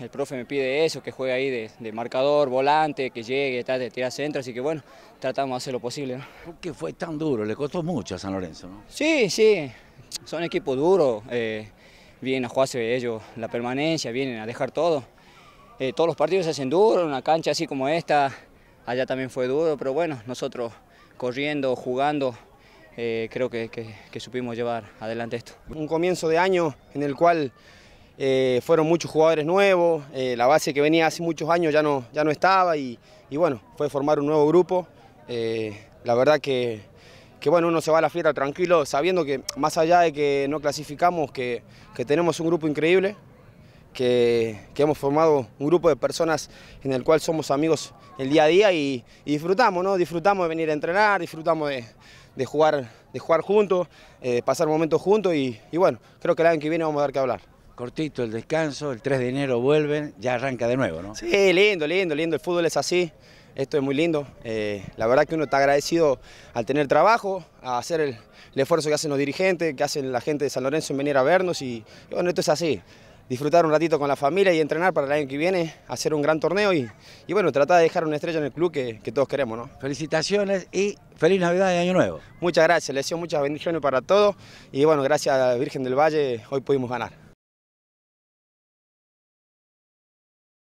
El profe me pide eso, que juegue ahí de, marcador, volante, que llegue, trate de tirar centro, así que bueno, tratamos de hacer lo posible. ¿Por qué fue tan duro? Le costó mucho a San Lorenzo, ¿no? Sí, sí, son equipos duros, eh, vienen a jugarse ellos la permanencia, vienen a dejar todo. Eh, todos los partidos se hacen duros, una cancha así como esta, allá también fue duro, pero bueno, nosotros corriendo, jugando, eh, creo que, que, que supimos llevar adelante esto. Un comienzo de año en el cual eh, fueron muchos jugadores nuevos, eh, la base que venía hace muchos años ya no, ya no estaba y, bueno, fue formar un nuevo grupo. Eh, la verdad que, bueno, uno se va a la fiesta tranquilo, sabiendo que más allá de que no clasificamos, que, tenemos un grupo increíble, que, hemos formado un grupo de personas en el cual somos amigos el día a día y, disfrutamos, ¿no? Disfrutamos de venir a entrenar, disfrutamos de, jugar, de jugar juntos, pasar momentos juntos y, y bueno, creo que el año que viene vamos a dar que hablar cortito el descanso, el 3 de enero vuelven, ya arranca de nuevo, ¿no? Sí, lindo, lindo, lindo, el fútbol es así, esto es muy lindo. Eh, la verdad que uno está agradecido al tener trabajo, a hacer el, esfuerzo que hacen los dirigentes, que hacen la gente de San Lorenzo en venir a vernos y, bueno, esto es así. Disfrutar un ratito con la familia y entrenar para el año que viene, hacer un gran torneo y, bueno, tratar de dejar una estrella en el club que, todos queremos, ¿no? Felicitaciones y feliz Navidad y Año Nuevo. Muchas gracias, les deseo muchas bendiciones para todos y bueno, gracias a Virgen del Valle hoy pudimos ganar.